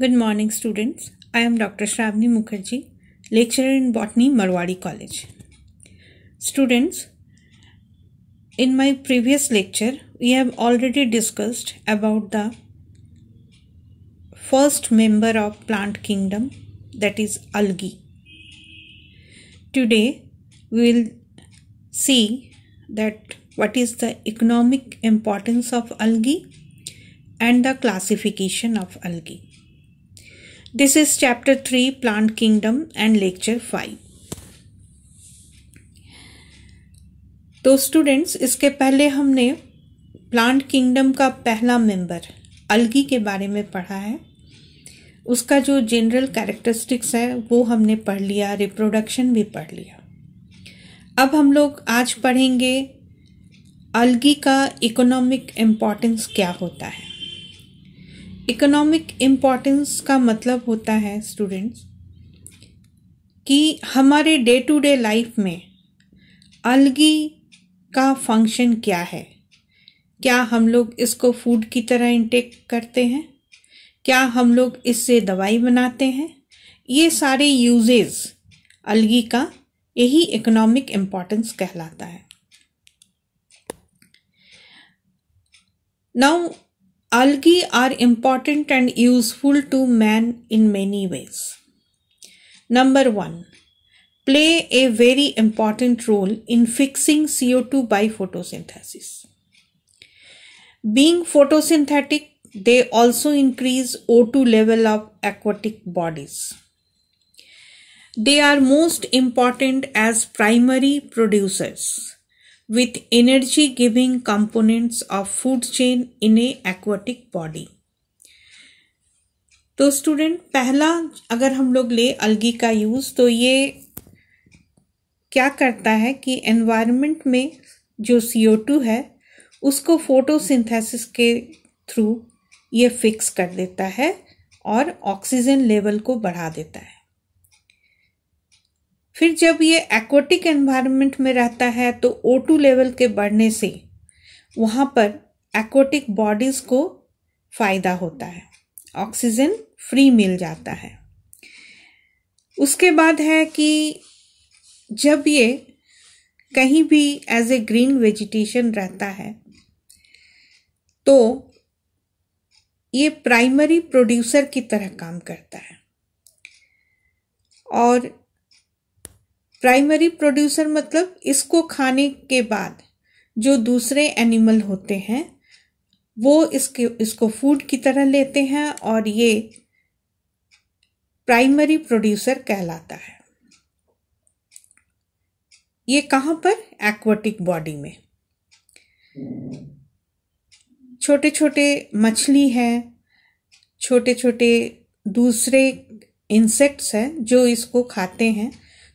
Good morning students. I am Dr. Shravani Mukherjee, lecturer in Botany, Marwadi College. Students, in my previous lecture, we have already discussed about the first member of plant kingdom that is algae. Today, we will see that what is the economic importance of algae and the classification of algae. This is chapter three plant kingdom and lecture five तो students इसके पहले हमने plant kingdom का पहला member अलगी के बारे में पढ़ा है उसका जो जनरल कैरेक्टरिस्टिक्स है वो हमने पढ़ लिया रिप्रोडक्शन भी पढ़ लिया अब हम लोग आज पढ़ेंगे अलगी का इकोनॉमिक इम्पॉर्टेंस क्या होता है इकोनॉमिक इम्पॉर्टेंस का मतलब होता है स्टूडेंट्स कि हमारे डे टू डे लाइफ में अलगी का फंक्शन क्या है क्या हम लोग इसको फूड की तरह इंटेक करते हैं क्या हम लोग इससे दवाई बनाते हैं ये सारे यूजेज अलगी का यही इकोनॉमिक इम्पॉर्टेंस कहलाता है now Algae are important and useful to man in many ways. Number 1. Play a very important role in fixing CO2 by photosynthesis. Being photosynthetic, they also increase O2 level of aquatic bodies. They are most important as primary producers with energy giving components of food chain in a aquatic body तो student पहला अगर हम लोग ले अलगी का use तो ये क्या करता है कि एनवायरनमेंट में जो सी ओ टू है उसको फोटोसिंथेसिस के थ्रू ये फिक्स कर देता है और ऑक्सीजन लेवल को बढ़ा देता है फिर जब ये एक्वाटिक एनवायरनमेंट में रहता है तो ओ टू लेवल के बढ़ने से वहाँ पर एक्वाटिक बॉडीज़ को फ़ायदा होता है ऑक्सीजन फ्री मिल जाता है उसके बाद है कि जब ये कहीं भी एज ए ग्रीन वेजिटेशन रहता है तो ये प्राइमरी प्रोड्यूसर की तरह काम करता है और प्राइमरी प्रोड्यूसर मतलब इसको खाने के बाद जो दूसरे एनिमल होते हैं वो इसके इसको फूड की तरह लेते हैं और ये प्राइमरी प्रोड्यूसर कहलाता है ये कहाँ पर एक्वाटिक बॉडी में छोटे छोटे मछली हैं छोटे छोटे दूसरे इंसेक्ट्स हैं जो इसको खाते हैं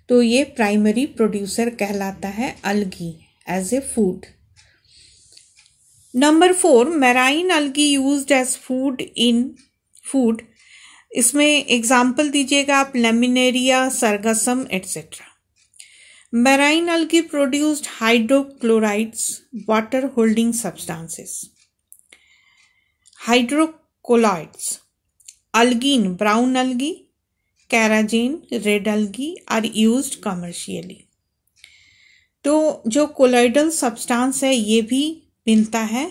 तो ये प्राइमरी प्रोड्यूसर कहलाता है algae as a food number four marine algae use as food in food इसमें एग्जाम्पल दीजिएगा आप Laminaria Sargassum etcetera marine algae produced hydrochlorides water holding substances hydrocolloids algin brown algae carrageen red algae are use commercially तो जो colloidal substance है ये भी मिलता है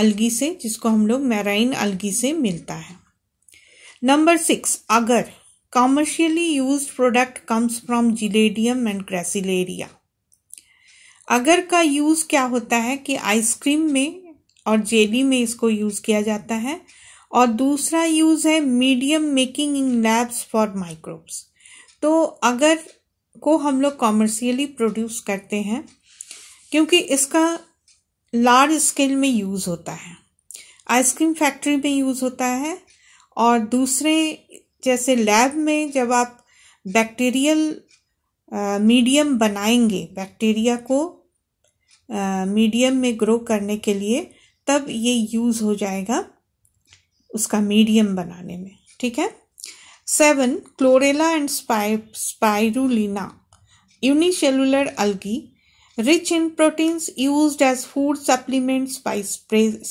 अलगी से जिसको हम लोग मैराइन अलगी से मिलता है number six agar commercially use product comes from Gelidium and Gracilaria agar का यूज़ क्या होता है कि आइसक्रीम में और जेली में इसको यूज़ किया जाता है और दूसरा यूज़ है medium making in labs for microbes तो अगर को हम लोग कॉमर्शियली प्रोड्यूस करते हैं क्योंकि इसका लार्ज स्केल में यूज़ होता है आइसक्रीम फैक्ट्री में यूज़ होता है और दूसरे जैसे लैब में जब आप बैक्टीरियल मीडियम बनाएंगे बैक्टीरिया को मीडियम में ग्रो करने के लिए तब ये यूज़ हो जाएगा उसका मीडियम बनाने में ठीक है seven Chlorella and Spirulina unicellular algae rich in proteins use as food supplements by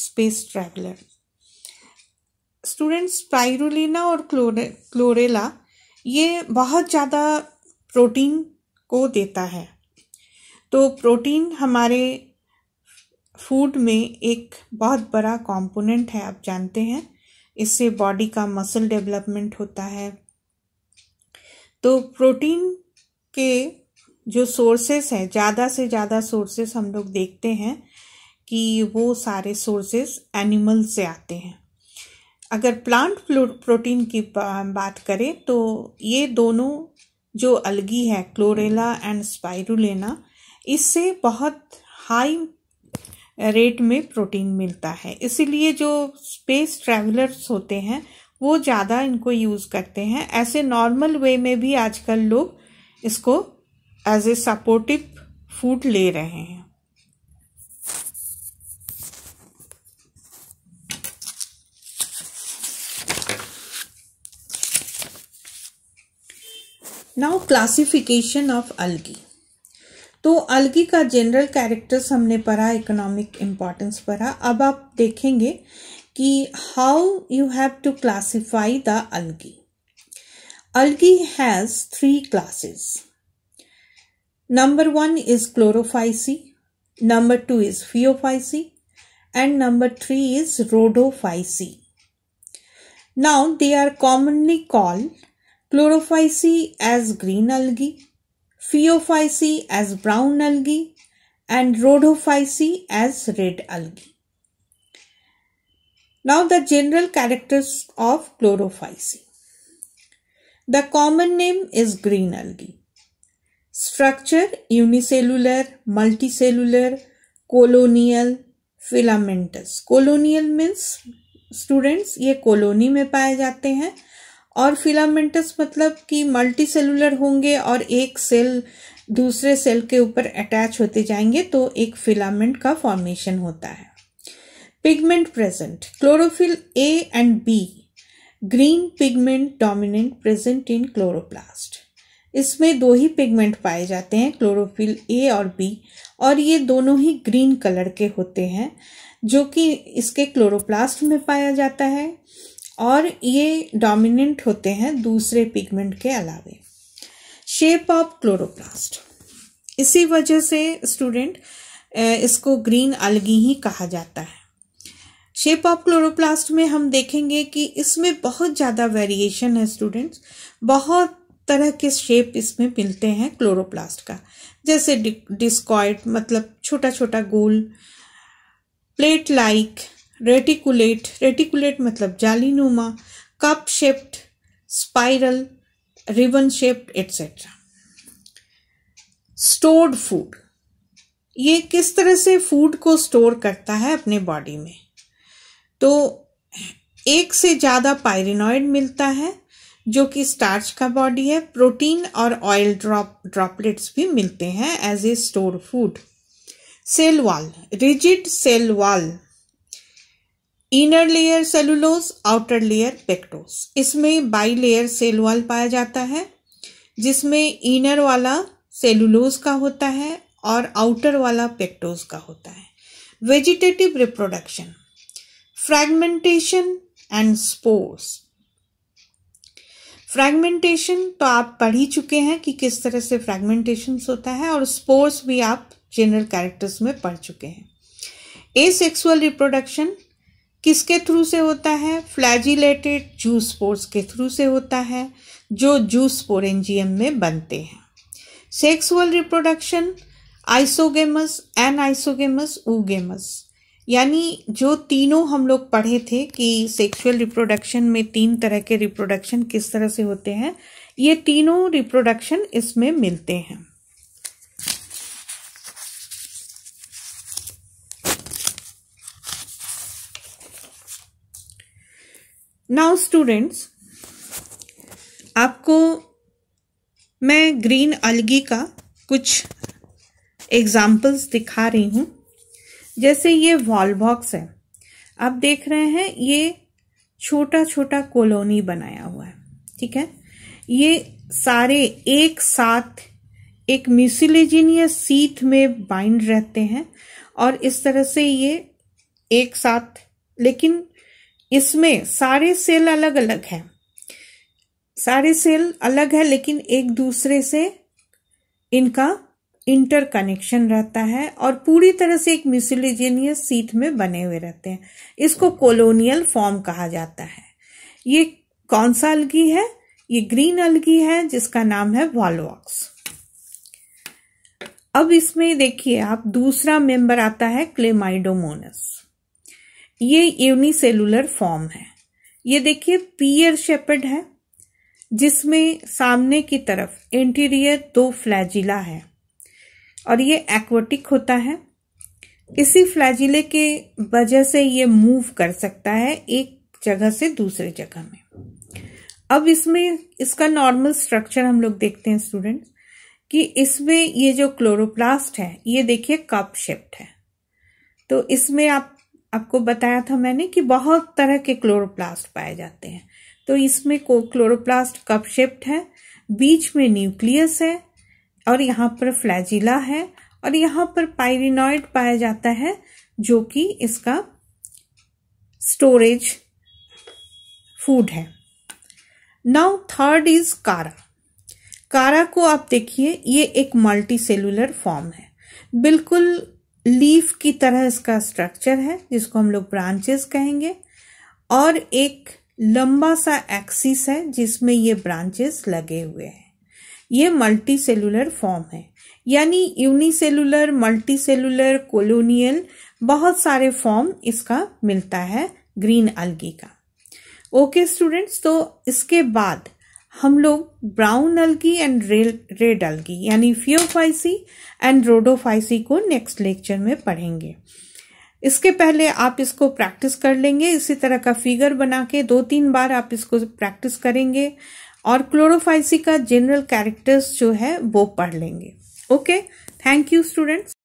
space traveller student Spirulina और क्लोरे क्लोरेला ये बहुत ज़्यादा प्रोटीन को देता है तो प्रोटीन हमारे फूड में एक बहुत बड़ा कंपोनेंट है आप जानते हैं इससे बॉडी का मसल डेवलपमेंट होता है तो प्रोटीन के जो सोर्सेस हैं ज़्यादा से ज़्यादा सोर्सेस हम लोग देखते हैं कि वो सारे सोर्सेस एनिमल से आते हैं अगर प्लांट प्रोटीन की बात करें तो ये दोनों जो अलगी है क्लोरेला एंड स्पायरुलेना इससे बहुत हाई रेट में प्रोटीन मिलता है इसीलिए जो स्पेस ट्रैवलर्स होते हैं वो ज़्यादा इनको यूज़ करते हैं ऐसे नॉर्मल वे में भी आजकल लोग इसको एज ए सपोर्टिव फूड ले रहे हैं नाउ क्लासिफिकेशन ऑफ अलगी तो अलगी का जनरल कैरेक्टर्स हमने पढ़ा इकोनॉमिक इम्पॉर्टेंस पढ़ा अब आप देखेंगे कि how you have to classify the algae algae has three classes number one is Chlorophyceae number two is Phaeophyceae and number three is Rhodophyceae now they are commonly called Chlorophyceae as green algae Phaeophyceae as brown algae and Rhodophyceae as red algae now the general characters of Chlorophyceae the common name is green algae structure unicellular multicellular colonial filamentous colonial means students ये colony में पाए जाते हैं और filamentous मतलब कि multi cellular होंगे और एक सेल दूसरे सेल के ऊपर अटैच होते जाएंगे तो एक फिलामेंट का फॉर्मेशन होता है pigment present chlorophyll a and b green pigment dominant present in chloroplast इसमें दो ही पिगमेंट पाए जाते हैं क्लोरोफिल ए और बी और ये दोनों ही ग्रीन कलर के होते हैं जो कि इसके क्लोरोप्लास्ट में पाया जाता है और ये डोमिनेंट होते हैं दूसरे पिगमेंट के अलावे शेप ऑफ क्लोरोप्लास्ट इसी वजह से स्टूडेंट इसको ग्रीन अलगी ही कहा जाता है शेप ऑफ क्लोरोप्लास्ट में हम देखेंगे कि इसमें बहुत ज़्यादा वेरिएशन है स्टूडेंट्स बहुत तरह के शेप इसमें मिलते हैं क्लोरोप्लास्ट का जैसे डिस्कॉइड मतलब छोटा छोटा गोल प्लेट लाइक रेटिकुलेट रेटिकुलेट मतलब जालीनुमा cup shaped spiral ribbon shaped etcetera stored food ये किस तरह से फूड को स्टोर करता है अपने बॉडी में तो एक से ज़्यादा पायरिनॉइड मिलता है जो कि स्टार्च का बॉडी है प्रोटीन और ऑयल ड्रॉप ड्रॉपलेट्स भी मिलते हैं as a store food cell wall rigid cell wall inner layer cellulose outer layer pectose इसमें बाई लेयर सेल वॉल पाया जाता है जिसमें इनर वाला सेलुलोज का होता है और आउटर वाला पेक्टोज का होता है vegetative reproduction fragmentation and spores fragmentation तो आप पढ़ ही चुके हैं कि किस तरह से फ्रैगमेंटेशन होता है और स्पोर्स भी आप जनरल कैरेक्टर्स में पढ़ चुके हैं ए सेक्सुअल रिप्रोडक्शन किसके थ्रू से होता है फ्लैजिलेटेड जू स्पोर्स के थ्रू से होता है जो जू पोरेंजियम में बनते हैं sexual reproduction isogamous anisogamous oogamous यानी जो तीनों हम लोग पढ़े थे कि सेक्सुअल रिप्रोडक्शन में तीन तरह के रिप्रोडक्शन किस तरह से होते हैं ये तीनों रिप्रोडक्शन इसमें मिलते हैं नाउ स्टूडेंट्स आपको मैं ग्रीन अलगी का कुछ एग्जाम्पल्स दिखा रही हूँ जैसे ये वॉलबॉक्स है आप देख रहे हैं ये छोटा छोटा कॉलोनी बनाया हुआ है ठीक है ये सारे एक साथ एक म्यूसिलेजिनियस सीथ में बाइंड रहते हैं और इस तरह से ये एक साथ लेकिन इसमें सारे सेल अलग अलग हैं सारे सेल अलग है लेकिन एक दूसरे से इनका इंटर कनेक्शन रहता है और पूरी तरह से एक मिसलिजेनियस सीट में बने हुए रहते हैं इसको कोलोनियल फॉर्म कहा जाता है ये कौन सा अलगी है ये ग्रीन अलगी है जिसका नाम है वॉलवॉक्स अब इसमें देखिए आप दूसरा मेंबर आता है क्लेमाइडोमोनस ये यूनिसेलुलर फॉर्म है ये देखिए पियर शेपेड है जिसमें सामने की तरफ इंटीरियर दो फ्लैजिला है और ये एक्वेटिक होता है इसी फ्लैजिले के वजह से ये मूव कर सकता है एक जगह से दूसरे जगह में अब इसमें इसका नॉर्मल स्ट्रक्चर हम लोग देखते हैं स्टूडेंट कि इसमें ये जो क्लोरोप्लास्ट है ये देखिए कप शेप्ड है तो इसमें आप आपको बताया था मैंने कि बहुत तरह के क्लोरोप्लास्ट पाए जाते हैं तो इसमें को क्लोरोप्लास्ट कप शेप्ड है बीच में न्यूक्लियस है और यहाँ पर फ्लैजिला है और यहाँ पर पायरिनॉइड पाया जाता है जो कि इसका स्टोरेज फूड है now third is Chara Chara को आप देखिए ये एक मल्टी सेलुलर फॉर्म है बिल्कुल लीफ की तरह इसका स्ट्रक्चर है जिसको हम लोग ब्रांचेस कहेंगे और एक लंबा सा एक्सिस है जिसमें ये ब्रांचेस लगे हुए हैं ये मल्टी सेलुलर फॉर्म है यानी यूनिसेलुलर मल्टी सेलुलर कोलोनियल बहुत सारे फॉर्म इसका मिलता है ग्रीन अलगी का ओके स्टूडेंट्स तो इसके बाद हम लोग brown algae and red algae यानी फ्योफाइसी एंड रोडोफाइसी को नेक्स्ट लेक्चर में पढ़ेंगे इसके पहले आप इसको प्रैक्टिस कर लेंगे इसी तरह का फिगर बना के दो तीन बार आप इसको प्रैक्टिस करेंगे और क्लोरोफाइसी का जनरल कैरेक्टर्स जो है वो पढ़ लेंगे ओके थैंक यू स्टूडेंट्स